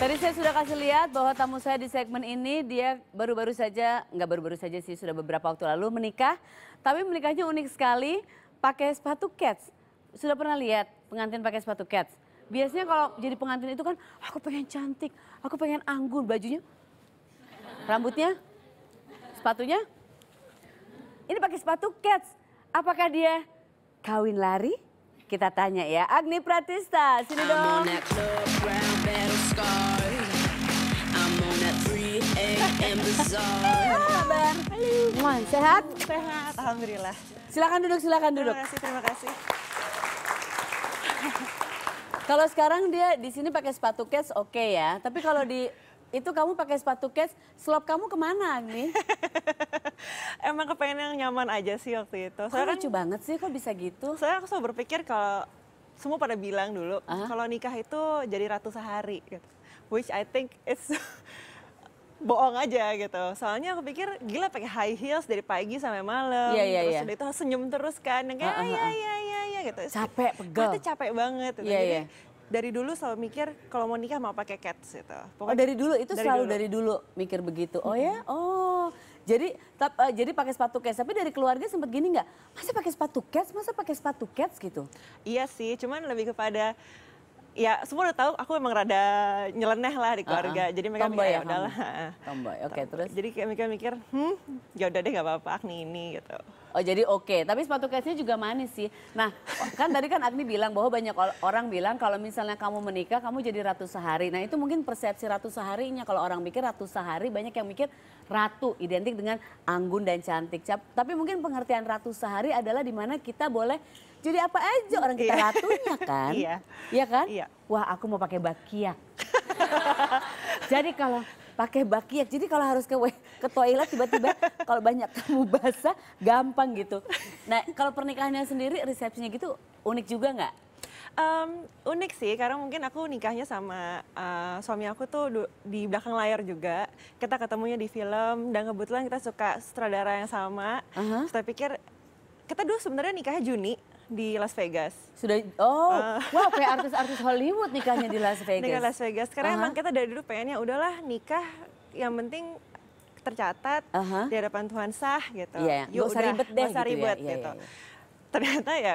Tadi saya sudah kasih lihat bahwa tamu saya di segmen ini dia baru-baru saja, nggak baru-baru saja sih, sudah beberapa waktu lalu menikah. Tapi menikahnya unik sekali, pakai sepatu cats. Sudah pernah lihat pengantin pakai sepatu cats? Biasanya kalau jadi pengantin itu kan, aku pengen cantik, aku pengen anggun. Bajunya, rambutnya, sepatunya. Ini pakai sepatu cats. Apakah dia kawin lari? Kita tanya ya, Agni Pratista, sini dong. Halo. sehat? Sehat, Alhamdulillah. Silakan duduk, silakan duduk. Terima kasih, terima kasih. Kalau sekarang dia di sini pakai sepatu kets oke okay ya, tapi kalau di itu kamu pakai sepatu kets, slop kamu kemana nih? Emang kepengen yang nyaman aja sih waktu itu. Kok kan lucu kan, banget sih, kok bisa gitu? Saya selalu berpikir kalau semua pada bilang dulu, uh ah. -huh. kalau nikah itu jadi ratu sehari, gitu. which I think it's bohong aja gitu. Soalnya aku pikir gila pakai high heels dari pagi sampai malam, yeah, yeah, terus yeah. Iya. itu senyum terus kan, yang kayak ah, ah, iya, iya iya ya ya gitu. Capek, pegel. Itu capek banget. Gitu. Yeah, jadi yeah dari dulu selalu mikir kalau mau nikah mau pakai cats gitu. Pokoknya, oh dari dulu itu dari selalu dulu. dari dulu mikir begitu. Oh ya, oh jadi tap, uh, jadi pakai sepatu cats. Tapi dari keluarga sempat gini nggak? Masa pakai sepatu cats? Masa pakai sepatu cats gitu? Iya sih, cuman lebih kepada ya semua udah tahu aku emang rada nyeleneh lah di keluarga. Uh-huh. Jadi mereka mikir ya, ya, udahlah. Tomboy. Oke, okay, gitu. terus. Jadi kayak mikir hmm, ya udah deh nggak apa-apa, Nih ini gitu. Oh jadi oke, okay. tapi sepatu kesnya juga manis sih. Nah kan tadi kan Agni bilang bahwa banyak orang bilang kalau misalnya kamu menikah kamu jadi ratu sehari. Nah itu mungkin persepsi ratu seharinya kalau orang mikir ratu sehari banyak yang mikir ratu identik dengan anggun dan cantik. Tapi mungkin pengertian ratu sehari adalah dimana kita boleh jadi apa aja orang kita iya. ratunya kan. Iya. Iya kan? Iya. Wah aku mau pakai bakiak. jadi kalau pakai bakiak, jadi kalau harus ke ke toilet tiba-tiba kalau banyak kamu basah gampang gitu. Nah kalau pernikahannya sendiri resepsinya gitu unik juga nggak? Um, unik sih karena mungkin aku nikahnya sama uh, suami aku tuh di belakang layar juga kita ketemunya di film dan kebetulan kita suka sutradara yang sama. Uh -huh. Kita pikir kita dulu sebenarnya nikahnya Juni di Las Vegas. Sudah oh, uh. Eh. wah wow, kayak artis-artis Hollywood nikahnya di Las Vegas. Nikah Las Vegas. Karena uh -huh. emang kita dari dulu pengennya udahlah nikah yang penting tercatat uh -huh. di hadapan Tuhan sah gitu. Yeah. Iya. Yuk, usah ribet deh. usah ribet, gitu ya. Iya, gitu. Yeah, yeah, yeah. Ternyata ya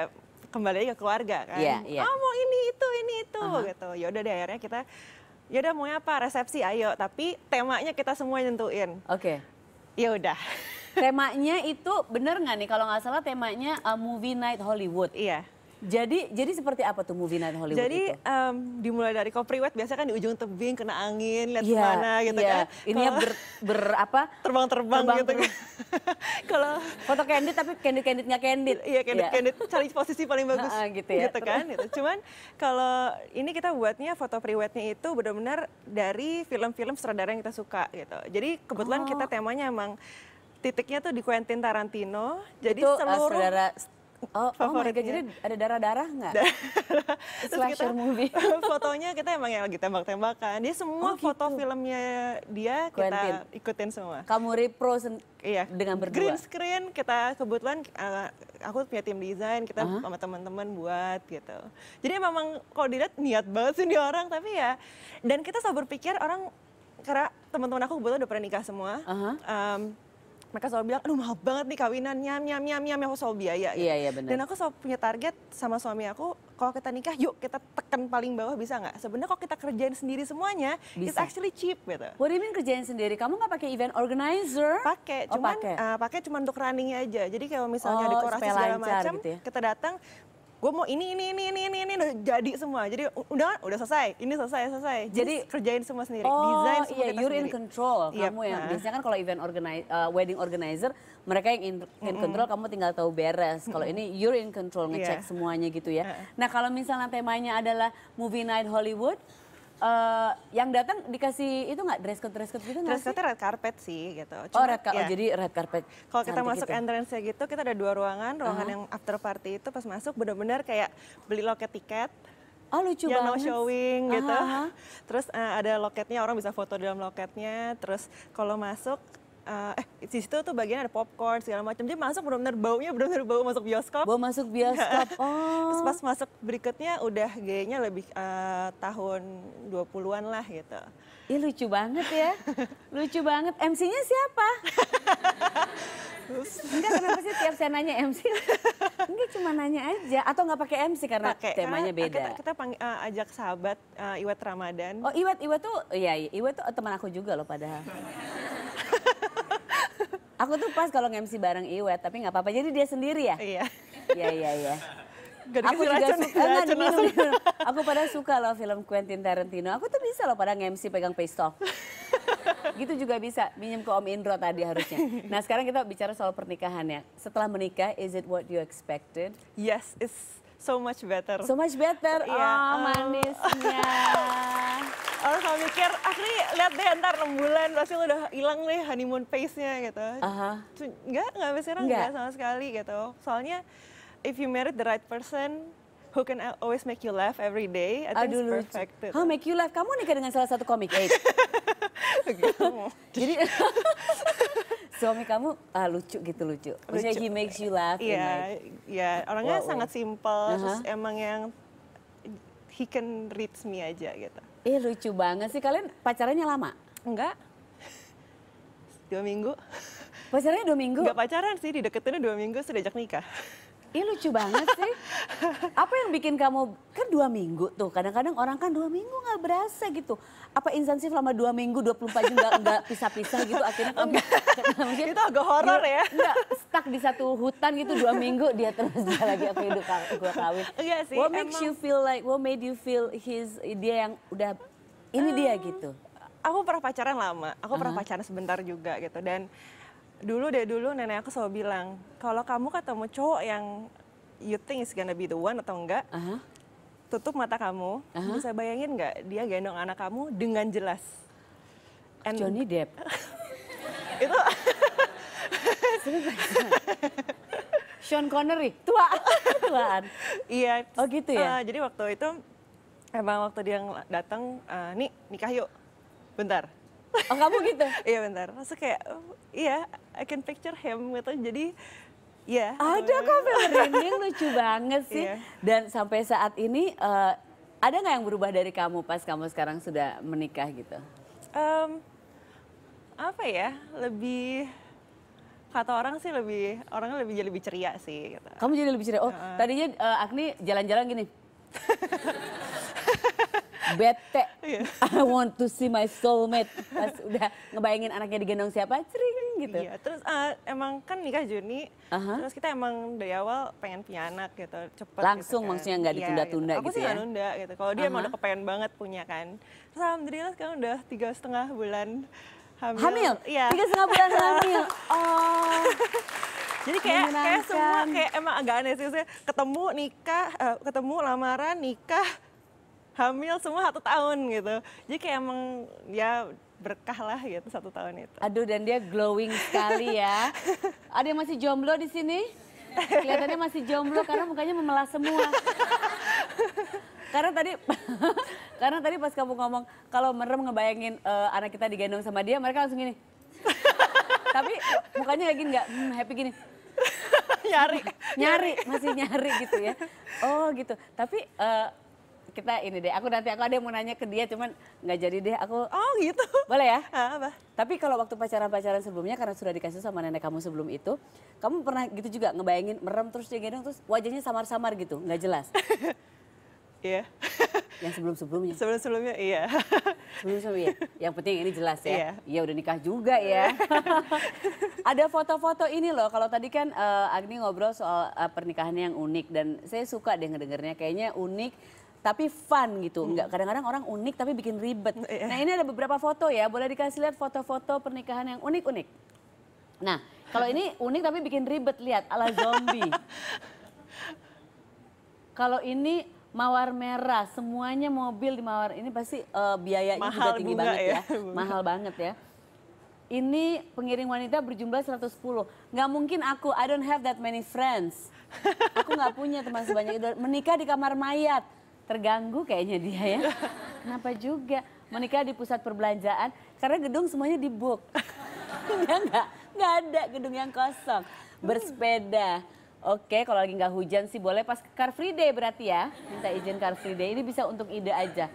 kembali ke keluarga kan. Yeah, yeah. Oh mau ini itu ini itu uh -huh. gitu. Ya udah deh akhirnya kita ya udah mau apa resepsi ayo tapi temanya kita semua nyentuhin. Oke. Okay. Ya udah. Temanya itu bener nggak nih kalau nggak salah temanya a uh, movie night Hollywood. Iya. Jadi jadi seperti apa tuh movie night Hollywood jadi, itu? Jadi um, dimulai dari kopriwet biasa kan di ujung tebing kena angin lihat yeah, iya, mana gitu yeah. kan. Ini ya ber, ber apa? Terbang-terbang gitu. kan Kalau foto candid tapi candid-candid nggak candid. Iya candid-candid yeah. cari posisi paling bagus nah, gitu, ya. gitu kan. Gitu. Cuman kalau ini kita buatnya foto priwetnya itu benar-benar dari film-film sutradara yang kita suka gitu. Jadi kebetulan oh. kita temanya emang titiknya tuh di Quentin Tarantino. Jadi itu, eh, seluruh uh, Oh, oh my jadi ada darah-darah nggak? Slasher kita, movie. fotonya kita emang yang lagi tembak-tembakan. Dia semua oh, gitu. foto filmnya dia kita ikutin semua. Kamu repro iya. dengan berdua? Green screen, kita kebetulan eh, aku punya tim desain, kita uh -huh. sama teman-teman buat gitu. Jadi memang kalau dilihat niat banget sih di orang, tapi ya. Dan kita selalu berpikir orang, karena teman-teman aku kebetulan udah pernah nikah semua. Uh -huh. um, mereka selalu bilang, aduh mahal banget nih kawinan, nyam, nyam, nyam, nyam, aku selalu biaya. Gitu. Iya, iya benar. Dan aku selalu punya target sama suami aku, kalau kita nikah yuk kita tekan paling bawah bisa nggak? Sebenarnya kalau kita kerjain sendiri semuanya, bisa. it's actually cheap gitu. What do you mean kerjain sendiri? Kamu nggak pakai event organizer? Pakai, oh, cuman oh, pakai uh, cuman untuk runningnya aja. Jadi kalau misalnya oh, dekorasi segala macam, gitu ya? kita datang gue mau ini ini ini ini ini ini udah jadi semua jadi udah udah selesai ini selesai selesai jadi Just kerjain semua sendiri oh, desain iya, semua yeah, kita you're sendiri. in control yep. kamu yang nah. biasanya kan kalau event organize, uh, wedding organizer mereka yang in, in control -mm. control kamu tinggal tahu beres kalau mm hmm ini you're in control ngecek yeah. semuanya gitu ya iya. nah kalau misalnya temanya adalah movie night Hollywood Uh, yang datang dikasih itu nggak dress code dress code gitu dress code red carpet sih gitu oh, Cuma, oh red ya. oh, jadi red carpet kalau kita masuk gitu. entrance ya gitu kita ada dua ruangan ruangan uh -huh. yang after party itu pas masuk benar-benar kayak beli loket tiket Oh lucu yang banget. Yang no showing gitu. -huh. Terus uh, ada loketnya, orang bisa foto dalam loketnya. Terus kalau masuk Eh, eh di situ tuh bagian ada popcorn segala macam. dia masuk benar-benar baunya benar-benar bau masuk bioskop. Bau masuk bioskop. oh. Terus pas masuk berikutnya udah gayanya lebih uh, tahun 20-an lah gitu. Ih lucu banget ya. lucu banget. MC-nya siapa? Enggak kenapa sih tiap saya nanya MC? Enggak cuma nanya aja atau enggak pakai MC karena pake, temanya eh, karena beda. Kita, kita uh, ajak sahabat uh, Iwet Ramadan. Oh Iwet Iwet tuh ya Iwet tuh teman aku juga loh padahal. Aku tuh pas kalau nge-MC bareng Iwet, tapi nggak apa-apa. Jadi dia sendiri ya? Iya. Iya, iya, iya. Aku juga racun, suka, enggak, racun, minum. Aku pada suka loh film Quentin Tarantino. Aku tuh bisa loh pada nge-MC pegang pistol. gitu juga bisa, minjem ke Om Indro tadi harusnya. Nah sekarang kita bicara soal pernikahan ya. Setelah menikah, is it what you expected? Yes, it's so much better. So much better, yeah. oh eh. manisnya orang kalau mikir akhirnya lihat deh ntar 6 bulan pasti lo udah hilang nih honeymoon phase-nya gitu. Uh -huh. Enggak, enggak sekarang enggak sama sekali gitu. Soalnya if you married the right person, who can always make you laugh every day. I think Aduh, it's perfect. Lucu. Gitu. make you laugh. Kamu nikah dengan salah satu komik eh? Jadi suami kamu ah, lucu gitu lucu. Maksudnya lucu. he makes you laugh. Iya, yeah, like, yeah. orangnya wow, sangat wow. simple. Uh -huh. Terus emang yang he can reach me aja gitu. Iya eh, lucu banget sih. Kalian pacarannya lama? Enggak. Dua minggu. Pacarannya dua minggu? Enggak pacaran sih, dideketinnya dua minggu sudah ajak nikah. Ini lucu banget sih. Apa yang bikin kamu kan dua minggu tuh. Kadang-kadang orang kan dua minggu nggak berasa gitu. Apa instansi selama dua minggu 24 jam nggak pisah-pisah gitu akhirnya kamu mungkin, itu agak horor ya. Enggak, stuck di satu hutan gitu dua minggu dia terus dia lagi aku hidup gue kawin. Enggak sih. What makes you feel like what made you feel his dia yang udah ini dia gitu. Aku pernah pacaran lama, aku uh -huh. pernah pacaran sebentar juga gitu dan dulu deh dulu nenek aku selalu bilang kalau kamu ketemu cowok yang you think is gonna be the one atau enggak uh -huh. tutup mata kamu uh -huh. bisa bayangin nggak dia gendong anak kamu dengan jelas And Johnny Depp itu Sean Connery tua tuaan iya oh gitu ya uh, jadi waktu itu emang waktu dia datang uh, nih nikah yuk bentar Oh kamu gitu? Iya bentar. Terus kayak, oh, iya I can picture him gitu. Jadi Iya. Yeah. Ada kok film merinding lucu banget sih. Yeah. Dan sampai saat ini uh, ada nggak yang berubah dari kamu pas kamu sekarang sudah menikah gitu? Um, apa ya lebih kata orang sih lebih orangnya lebih jadi lebih ceria sih. Gitu. Kamu jadi lebih ceria. Oh uh. tadinya uh, Agni jalan-jalan gini. bete. Yeah. I want to see my soulmate. Pas udah ngebayangin anaknya digendong siapa, cering gitu. Iya, yeah, terus uh, emang kan nikah Juni, uh -huh. terus kita emang dari awal pengen punya anak gitu, cepet. Gitu Langsung gitu, kan. maksudnya nggak iya, ditunda-tunda yeah, gitu. Aku gitu sih ya? nggak ya? nunda gitu, kalau dia uh -huh. emang udah kepengen banget punya kan. Terus Alhamdulillah sekarang udah tiga setengah bulan hamil. Hamil? Iya. Tiga setengah bulan hamil. Oh. Jadi kayak kayak semua kayak emang agak aneh sih, ketemu nikah, uh, ketemu lamaran nikah, hamil semua satu tahun gitu. Jadi kayak emang ya berkah lah gitu satu tahun itu. Aduh dan dia glowing sekali ya. Ada yang masih jomblo di sini? Kelihatannya masih jomblo karena mukanya memelas semua. karena tadi karena tadi pas kamu ngomong kalau merem ngebayangin uh, anak kita digendong sama dia mereka langsung gini. Tapi mukanya lagi nggak hmm, happy gini. nyari. nyari, masih nyari gitu ya. Oh gitu. Tapi uh, kita ini deh. Aku nanti aku ada yang mau nanya ke dia, cuman nggak jadi deh. Aku oh gitu. Boleh ya? Ah, apa? Tapi kalau waktu pacaran-pacaran sebelumnya karena sudah dikasih sama nenek kamu sebelum itu, kamu pernah gitu juga ngebayangin merem terus dia gendong terus wajahnya samar-samar gitu, nggak jelas. Iya. yang sebelum-sebelumnya. Sebelum-sebelumnya iya. Sebelum-sebelumnya. Iya. Yang penting ini jelas ya. Iya, Iya udah nikah juga ya. Ada foto-foto ini loh. Kalau tadi kan uh, Agni ngobrol soal uh, pernikahannya yang unik dan saya suka deh ngedengarnya kayaknya unik tapi fun gitu. Enggak hmm. kadang-kadang orang unik tapi bikin ribet. Iya. Nah, ini ada beberapa foto ya. Boleh dikasih lihat foto-foto pernikahan yang unik-unik. Nah, kalau ini unik tapi bikin ribet, lihat ala zombie. kalau ini mawar merah, semuanya mobil di mawar ini pasti uh, biayanya Mahal juga tinggi banget ya. ya. Mahal banget ya. Ini pengiring wanita berjumlah 110. Nggak mungkin aku, I don't have that many friends. Aku nggak punya teman sebanyak itu. Menikah di kamar mayat terganggu kayaknya dia ya. Kenapa juga menikah di pusat perbelanjaan? Karena gedung semuanya di book. ya nggak nggak ada gedung yang kosong. Bersepeda. Oke, kalau lagi nggak hujan sih boleh pas Car Free Day berarti ya. Minta izin Car Free Day. Ini bisa untuk ide aja.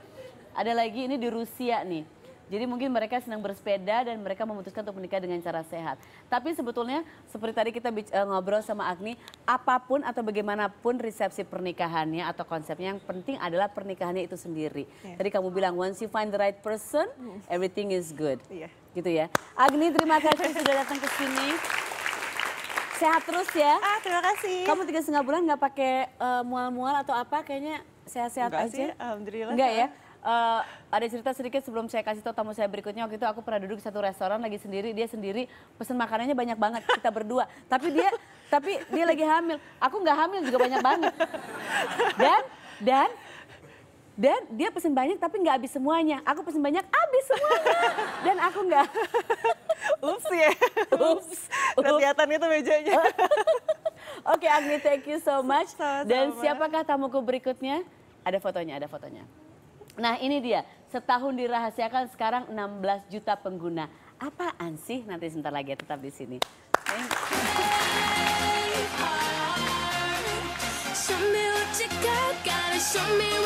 Ada lagi ini di Rusia nih jadi mungkin mereka senang bersepeda dan mereka memutuskan untuk menikah dengan cara sehat. Tapi sebetulnya seperti tadi kita eh, ngobrol sama Agni, apapun atau bagaimanapun resepsi pernikahannya atau konsepnya yang penting adalah pernikahannya itu sendiri. Yeah. Tadi kamu bilang once you find the right person, mm. everything is good. Yeah. Gitu ya. Agni terima kasih sudah datang ke sini sehat terus ya. Ah, terima kasih. Kamu tiga setengah bulan nggak pakai uh, mual-mual atau apa? Kayaknya sehat-sehat aja. Sih, alhamdulillah. Enggak ya uh, ada cerita sedikit sebelum saya kasih tahu tamu saya berikutnya waktu itu aku pernah duduk di satu restoran lagi sendiri dia sendiri pesen makanannya banyak banget kita berdua tapi dia tapi dia lagi hamil aku nggak hamil juga banyak banget dan dan dan dia pesen banyak tapi nggak habis semuanya aku pesen banyak habis semuanya dan aku nggak ups ya ups, ups. kelihatan itu mejanya oke okay, Agni thank you so much dan siapakah tamuku berikutnya ada fotonya ada fotonya Nah ini dia, setahun dirahasiakan sekarang 16 juta pengguna. Apaan sih? Nanti sebentar lagi ya, tetap di sini. Thank you.